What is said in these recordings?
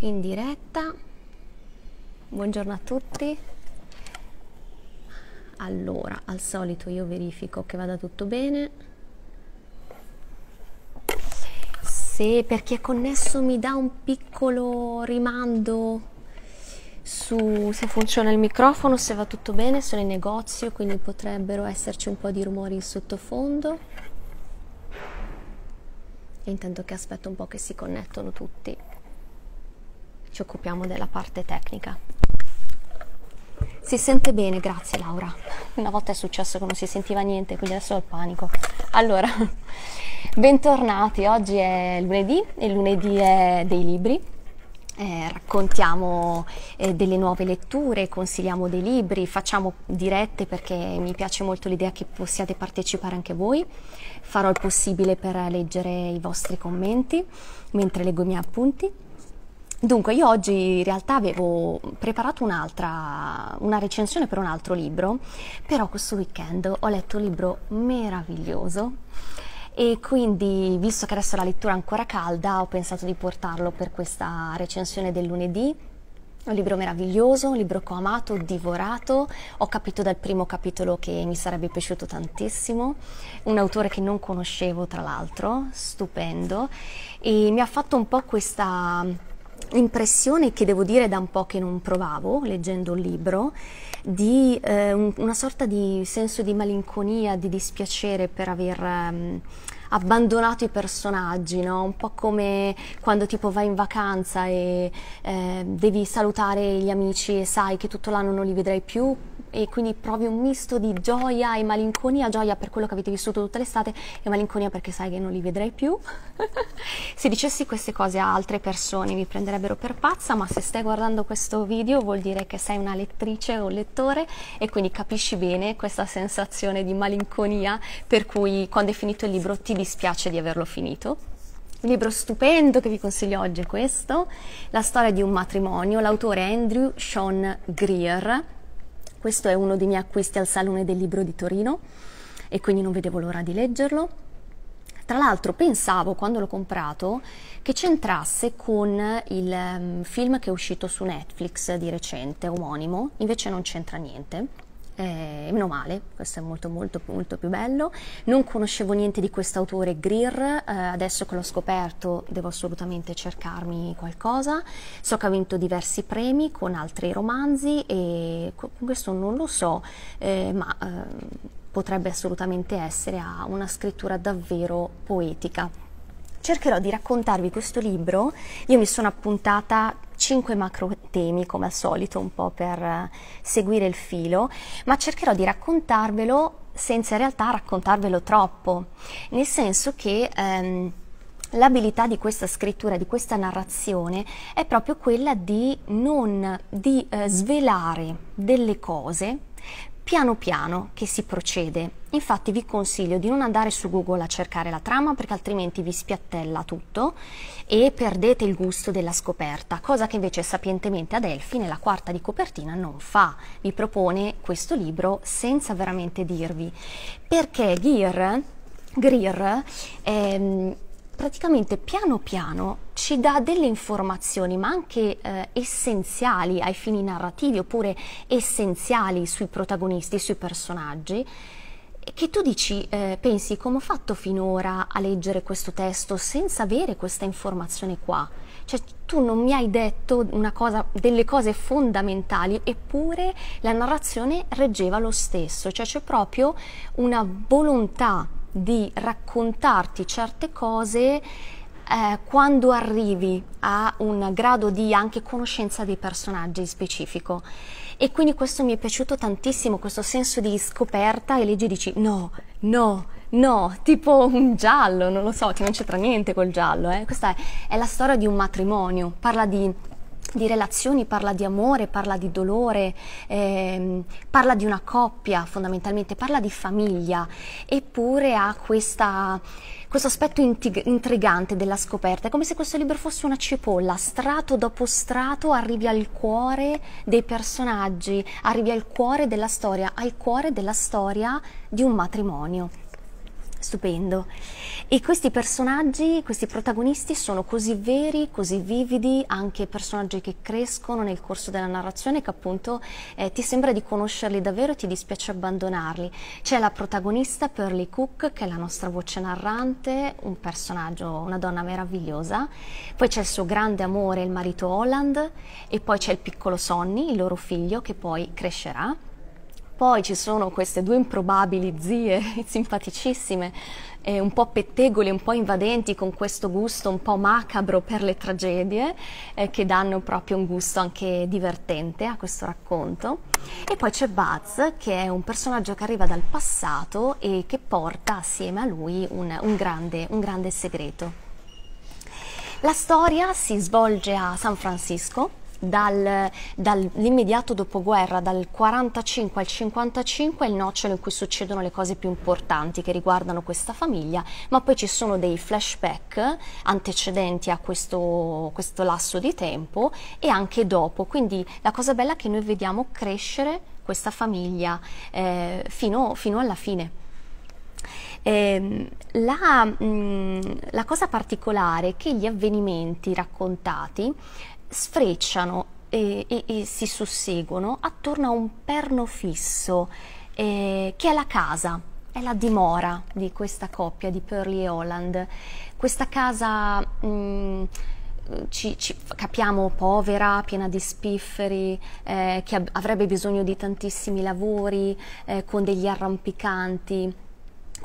in diretta. Buongiorno a tutti. Allora, al solito io verifico che vada tutto bene. Se per chi è connesso mi dà un piccolo rimando su se funziona il microfono, se va tutto bene, sono in negozio, quindi potrebbero esserci un po' di rumori in sottofondo. E intanto che aspetto un po' che si connettono tutti ci occupiamo della parte tecnica. Si sente bene, grazie Laura. Una volta è successo che non si sentiva niente, quindi adesso ho il panico. Allora, bentornati, oggi è lunedì e lunedì è dei libri, eh, raccontiamo eh, delle nuove letture, consigliamo dei libri, facciamo dirette perché mi piace molto l'idea che possiate partecipare anche voi. Farò il possibile per leggere i vostri commenti mentre leggo i miei appunti. Dunque, io oggi in realtà avevo preparato un'altra, una recensione per un altro libro, però questo weekend ho letto un libro meraviglioso e quindi, visto che adesso la lettura è ancora calda, ho pensato di portarlo per questa recensione del lunedì un libro meraviglioso, un libro che ho amato, divorato, ho capito dal primo capitolo che mi sarebbe piaciuto tantissimo, un autore che non conoscevo tra l'altro, stupendo, e mi ha fatto un po' questa impressione che devo dire da un po' che non provavo leggendo il libro, di eh, un, una sorta di senso di malinconia, di dispiacere per aver... Um, abbandonato i personaggi, no? un po' come quando tipo vai in vacanza e eh, devi salutare gli amici e sai che tutto l'anno non li vedrai più e quindi provi un misto di gioia e malinconia, gioia per quello che avete vissuto tutta l'estate e malinconia perché sai che non li vedrai più. se dicessi queste cose a altre persone mi prenderebbero per pazza, ma se stai guardando questo video vuol dire che sei una lettrice o lettore e quindi capisci bene questa sensazione di malinconia per cui quando è finito il libro ti dispiace di averlo finito. Il libro stupendo che vi consiglio oggi è questo, La storia di un matrimonio, l'autore è Andrew Sean Greer. Questo è uno dei miei acquisti al Salone del Libro di Torino e quindi non vedevo l'ora di leggerlo. Tra l'altro pensavo quando l'ho comprato che c'entrasse con il um, film che è uscito su Netflix di recente, omonimo, invece non c'entra niente eh, meno male, questo è molto molto molto più bello. Non conoscevo niente di quest'autore Greer, eh, adesso che l'ho scoperto devo assolutamente cercarmi qualcosa. So che ha vinto diversi premi con altri romanzi e questo non lo so, eh, ma eh, potrebbe assolutamente essere, ha una scrittura davvero poetica cercherò di raccontarvi questo libro. Io mi sono appuntata cinque macro temi come al solito un po' per eh, seguire il filo, ma cercherò di raccontarvelo senza in realtà raccontarvelo troppo, nel senso che ehm, l'abilità di questa scrittura, di questa narrazione è proprio quella di non di, eh, svelare delle cose piano piano che si procede. Infatti vi consiglio di non andare su Google a cercare la trama perché altrimenti vi spiattella tutto e perdete il gusto della scoperta, cosa che invece sapientemente Adelphi nella quarta di copertina non fa. Vi propone questo libro senza veramente dirvi. Perché Greer, Greer ehm, praticamente piano piano ci dà delle informazioni, ma anche eh, essenziali ai fini narrativi oppure essenziali sui protagonisti, sui personaggi, che tu dici, eh, pensi, come ho fatto finora a leggere questo testo senza avere questa informazione qua? Cioè, tu non mi hai detto cosa, delle cose fondamentali, eppure la narrazione reggeva lo stesso, cioè c'è proprio una volontà di raccontarti certe cose eh, quando arrivi a un grado di anche conoscenza dei personaggi specifico. E quindi questo mi è piaciuto tantissimo, questo senso di scoperta e leggi dici no, no, no, tipo un giallo, non lo so, che non c'entra niente col giallo. Eh. Questa è, è la storia di un matrimonio, parla di di relazioni, parla di amore, parla di dolore, ehm, parla di una coppia fondamentalmente, parla di famiglia, eppure ha questa, questo aspetto intrigante della scoperta. È come se questo libro fosse una cipolla, strato dopo strato arrivi al cuore dei personaggi, arrivi al cuore della storia, al cuore della storia di un matrimonio stupendo. E questi personaggi, questi protagonisti sono così veri, così vividi, anche personaggi che crescono nel corso della narrazione che appunto eh, ti sembra di conoscerli davvero e ti dispiace abbandonarli. C'è la protagonista Pearly Cook che è la nostra voce narrante, un personaggio, una donna meravigliosa, poi c'è il suo grande amore, il marito Holland e poi c'è il piccolo Sonny, il loro figlio che poi crescerà poi ci sono queste due improbabili zie simpaticissime, eh, un po' pettegole, un po' invadenti, con questo gusto un po' macabro per le tragedie, eh, che danno proprio un gusto anche divertente a questo racconto. E poi c'è Buzz, che è un personaggio che arriva dal passato e che porta assieme a lui un, un, grande, un grande segreto. La storia si svolge a San Francisco dal, dall'immediato dopoguerra, dal 45 al 55, è il nocciolo in cui succedono le cose più importanti che riguardano questa famiglia, ma poi ci sono dei flashback antecedenti a questo, questo lasso di tempo e anche dopo. Quindi la cosa bella è che noi vediamo crescere questa famiglia eh, fino, fino alla fine. Eh, la, mh, mm, la, cosa particolare è che gli avvenimenti raccontati sfrecciano e, e, e, si susseguono attorno a un perno fisso eh, che è la casa, è la dimora di questa coppia di Pearly e Holland. Questa casa mh, mm, ci, ci, capiamo povera, piena di spifferi, eh, che avrebbe bisogno di tantissimi lavori, eh, con degli arrampicanti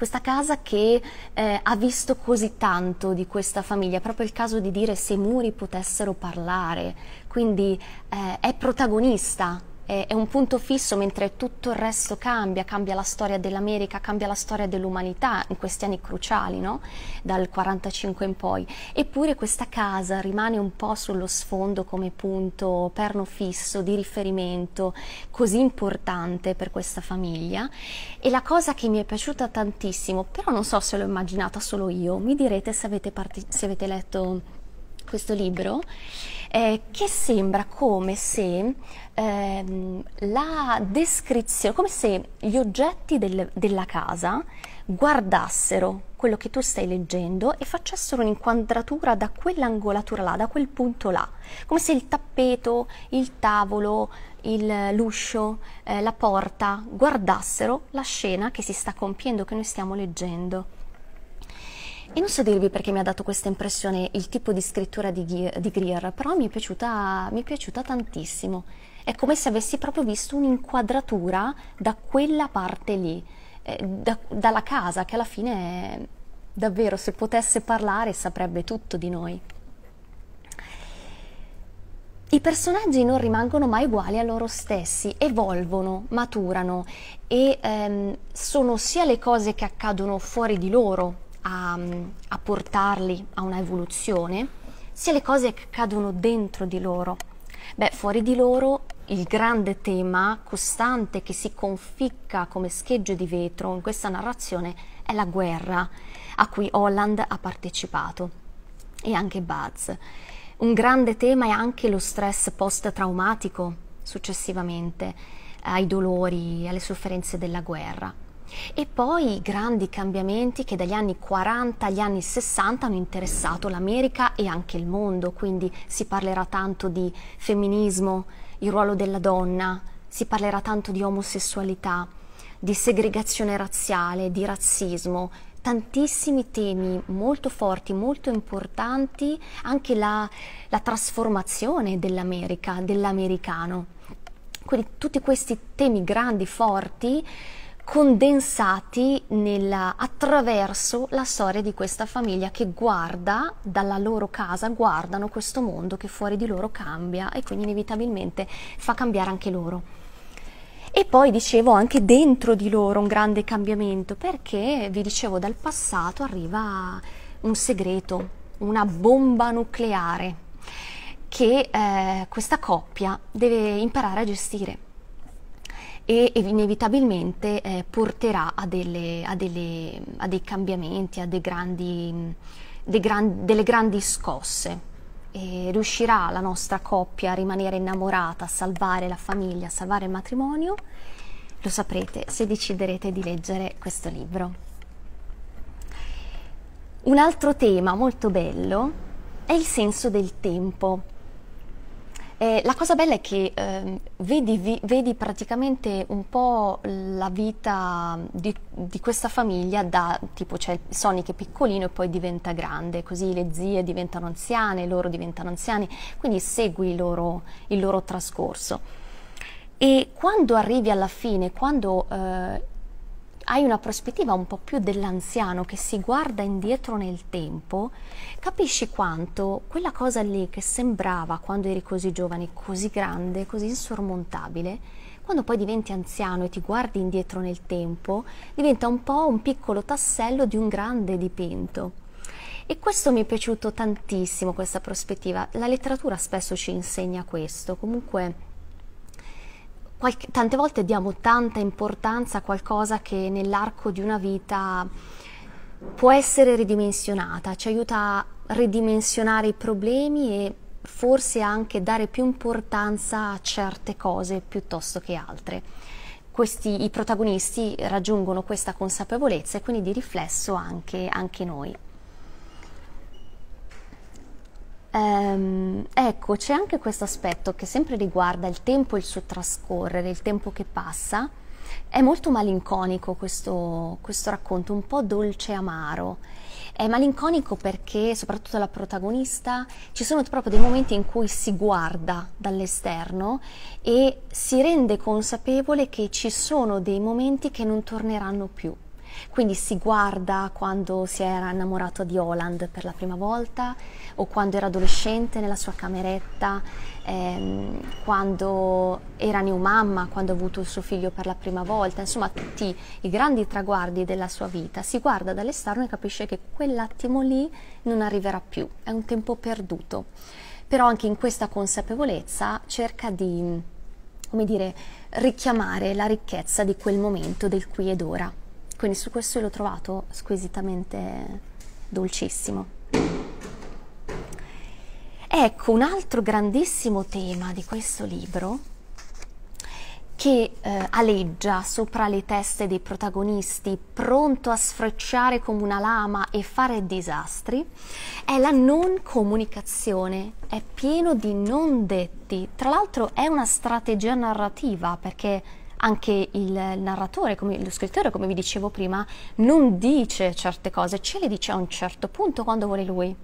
questa casa che eh, ha visto così tanto di questa famiglia, è proprio il caso di dire se i muri potessero parlare, quindi eh, è protagonista è, è un punto fisso mentre tutto il resto cambia, cambia la storia dell'America, cambia la storia dell'umanità in questi anni cruciali, no? dal 45 in poi. Eppure questa casa rimane un po' sullo sfondo come punto perno fisso di riferimento così importante per questa famiglia e la cosa che mi è piaciuta tantissimo, però non so se l'ho immaginata solo io, mi direte se avete, se avete letto questo libro eh, che sembra come se ehm, la descrizione, come se gli oggetti del, della casa guardassero quello che tu stai leggendo e facessero un'inquadratura da quell'angolatura là, da quel punto là, come se il tappeto, il tavolo, il, l'uscio, eh, la porta guardassero la scena che si sta compiendo, che noi stiamo leggendo. E non so dirvi perché mi ha dato questa impressione il tipo di scrittura di, di Greer, però mi è, piaciuta, mi è piaciuta tantissimo. È come se avessi proprio visto un'inquadratura da quella parte lì, eh, da, dalla casa, che alla fine è, davvero se potesse parlare saprebbe tutto di noi. I personaggi non rimangono mai uguali a loro stessi, evolvono, maturano e ehm, sono sia le cose che accadono fuori di loro, a, a portarli a una evoluzione, sia le cose che accadono dentro di loro. Beh, fuori di loro il grande tema costante che si conficca come scheggio di vetro in questa narrazione è la guerra a cui Holland ha partecipato e anche Buzz. Un grande tema è anche lo stress post-traumatico successivamente eh, ai dolori, alle sofferenze della guerra. E poi i grandi cambiamenti che dagli anni 40 agli anni 60 hanno interessato l'America e anche il mondo, quindi si parlerà tanto di femminismo, il ruolo della donna, si parlerà tanto di omosessualità, di segregazione razziale, di razzismo, tantissimi temi molto forti, molto importanti, anche la, la trasformazione dell'America, dell'americano. Quindi tutti questi temi grandi, forti, condensati nella, attraverso la storia di questa famiglia che guarda dalla loro casa, guardano questo mondo che fuori di loro cambia e quindi inevitabilmente fa cambiare anche loro. E poi dicevo anche dentro di loro un grande cambiamento perché vi dicevo dal passato arriva un segreto, una bomba nucleare che eh, questa coppia deve imparare a gestire e inevitabilmente eh, porterà a, delle, a, delle, a, dei cambiamenti, a dei grandi, dei gran, delle grandi scosse. E riuscirà la nostra coppia a rimanere innamorata, a salvare la famiglia, a salvare il matrimonio? Lo saprete se deciderete di leggere questo libro. Un altro tema molto bello è il senso del tempo. Eh, la cosa bella è che eh, vedi, vi, vedi, praticamente un po' la vita di, di questa famiglia da tipo c'è cioè Sonic è piccolino e poi diventa grande, così le zie diventano anziane, loro diventano anziani, quindi segui il loro, il loro trascorso. E quando arrivi alla fine, quando eh, hai una prospettiva un po' più dell'anziano che si guarda indietro nel tempo, capisci quanto quella cosa lì che sembrava quando eri così giovane, così grande, così insormontabile, quando poi diventi anziano e ti guardi indietro nel tempo, diventa un po' un piccolo tassello di un grande dipinto. E questo mi è piaciuto tantissimo, questa prospettiva. La letteratura spesso ci insegna questo, comunque qualche, tante volte diamo tanta importanza a qualcosa che nell'arco di una vita può essere ridimensionata, ci aiuta a ridimensionare i problemi e forse anche dare più importanza a certe cose piuttosto che altre. Questi, I protagonisti raggiungono questa consapevolezza e quindi di riflesso anche, anche noi. Ehm, ecco, c'è anche questo aspetto che sempre riguarda il tempo e il suo trascorrere, il tempo che passa. È molto malinconico questo, questo racconto, un po' dolce e amaro. È malinconico perché, soprattutto la protagonista, ci sono proprio dei momenti in cui si guarda dall'esterno e si rende consapevole che ci sono dei momenti che non torneranno più. Quindi si guarda quando si era innamorato di Holland per la prima volta o quando era adolescente nella sua cameretta, ehm, quando era new mamma, quando ha avuto il suo figlio per la prima volta, insomma tutti i grandi traguardi della sua vita. Si guarda dall'esterno e capisce che quell'attimo lì non arriverà più, è un tempo perduto. Però anche in questa consapevolezza cerca di come dire, richiamare la ricchezza di quel momento, del qui ed ora. Quindi su questo l'ho trovato squisitamente dolcissimo. Ecco, un altro grandissimo tema di questo libro che eh, aleggia sopra le teste dei protagonisti, pronto a sfrecciare come una lama e fare disastri, è la non comunicazione, è pieno di non detti. Tra l'altro è una strategia narrativa perché anche il narratore, come lo scrittore, come vi dicevo prima, non dice certe cose, ce le dice a un certo punto quando vuole lui.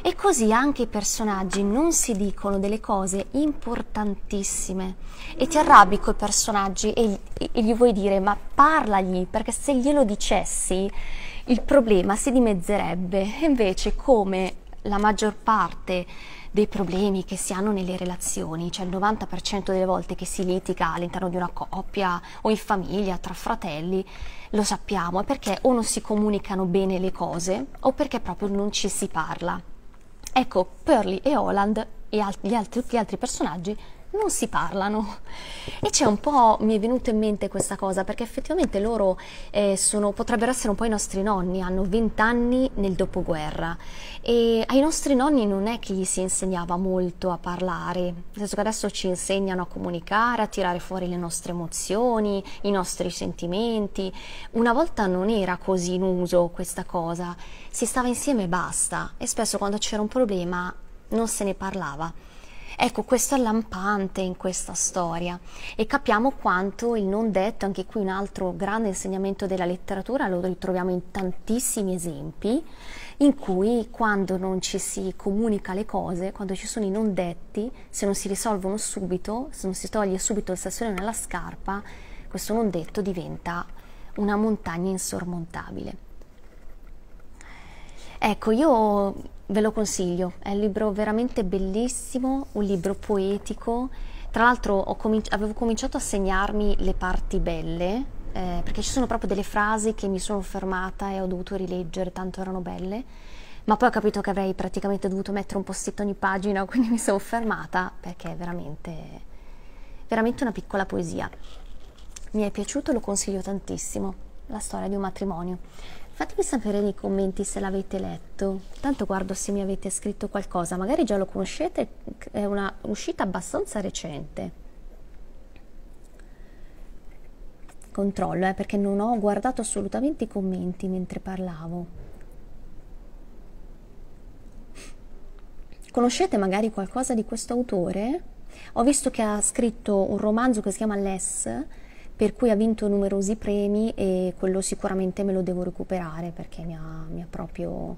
E così anche i personaggi non si dicono delle cose importantissime e ti arrabbi con i personaggi e, e gli vuoi dire ma parlagli perché se glielo dicessi il problema si dimezzerebbe. E Invece come la maggior parte dei problemi che si hanno nelle relazioni, cioè il 90% delle volte che si litiga all'interno di una coppia o in famiglia, tra fratelli, lo sappiamo, è perché o non si comunicano bene le cose o perché proprio non ci si parla. Ecco, Pearly e Holland e gli altri, gli altri personaggi non si parlano e c'è un po' mi è venuta in mente questa cosa perché effettivamente loro eh, sono, potrebbero essere un po' i nostri nonni hanno 20 anni nel dopoguerra e ai nostri nonni non è che gli si insegnava molto a parlare nel senso che adesso ci insegnano a comunicare a tirare fuori le nostre emozioni i nostri sentimenti una volta non era così in uso questa cosa si stava insieme e basta e spesso quando c'era un problema non se ne parlava Ecco, questo è lampante in questa storia e capiamo quanto il non detto, anche qui un altro grande insegnamento della letteratura, lo ritroviamo in tantissimi esempi, in cui quando non ci si comunica le cose, quando ci sono i non detti, se non si risolvono subito, se non si toglie subito il sassolino nella scarpa, questo non detto diventa una montagna insormontabile. Ecco, io ve lo consiglio, è un libro veramente bellissimo, un libro poetico. Tra l'altro cominci avevo cominciato a segnarmi le parti belle, eh, perché ci sono proprio delle frasi che mi sono fermata e ho dovuto rileggere, tanto erano belle, ma poi ho capito che avrei praticamente dovuto mettere un post-it ogni pagina, quindi mi sono fermata perché è veramente, veramente una piccola poesia. Mi è piaciuto, lo consiglio tantissimo, la storia di un matrimonio. Fatemi sapere nei commenti se l'avete letto, tanto guardo se mi avete scritto qualcosa, magari già lo conoscete, è una uscita abbastanza recente. Controllo, eh, perché non ho guardato assolutamente i commenti mentre parlavo. Conoscete magari qualcosa di questo autore? Ho visto che ha scritto un romanzo che si chiama Less, per cui ha vinto numerosi premi e quello sicuramente me lo devo recuperare perché mi ha, mi ha proprio...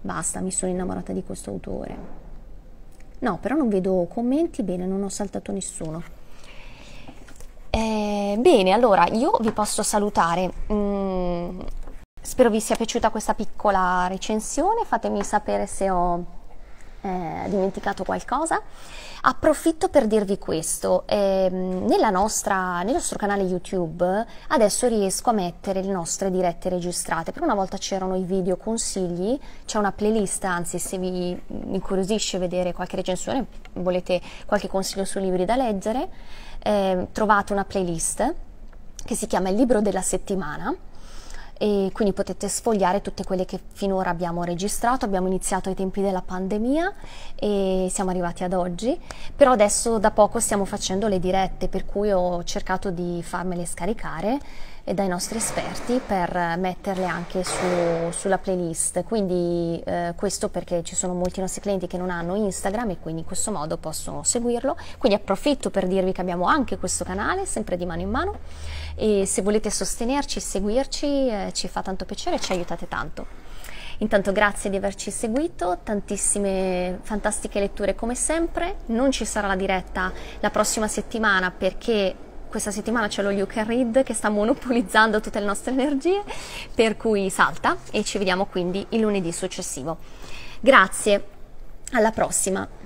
basta, mi sono innamorata di questo autore. No, però non vedo commenti, bene, non ho saltato nessuno. Eh, bene, allora io vi posso salutare. Mm, spero vi sia piaciuta questa piccola recensione, fatemi sapere se ho eh, dimenticato qualcosa. Approfitto per dirvi questo, eh, nostra, nel nostro canale YouTube adesso riesco a mettere le nostre dirette registrate, per una volta c'erano i video consigli, c'è una playlist, anzi se vi incuriosisce vedere qualche recensione, volete qualche consiglio su libri da leggere, eh, trovate una playlist che si chiama Il libro della settimana e quindi potete sfogliare tutte quelle che finora abbiamo registrato, abbiamo iniziato ai tempi della pandemia e siamo arrivati ad oggi, però adesso da poco stiamo facendo le dirette per cui ho cercato di farmele scaricare e dai nostri esperti per metterle anche su, sulla playlist. Quindi eh, questo perché ci sono molti nostri clienti che non hanno Instagram e quindi in questo modo possono seguirlo. Quindi approfitto per dirvi che abbiamo anche questo canale, sempre di mano in mano. E se volete sostenerci, seguirci, eh, ci fa tanto piacere e ci aiutate tanto. Intanto grazie di averci seguito, tantissime fantastiche letture come sempre. Non ci sarà la diretta la prossima settimana perché questa settimana c'è lo You Can Read che sta monopolizzando tutte le nostre energie, per cui salta e ci vediamo quindi il lunedì successivo. Grazie, alla prossima!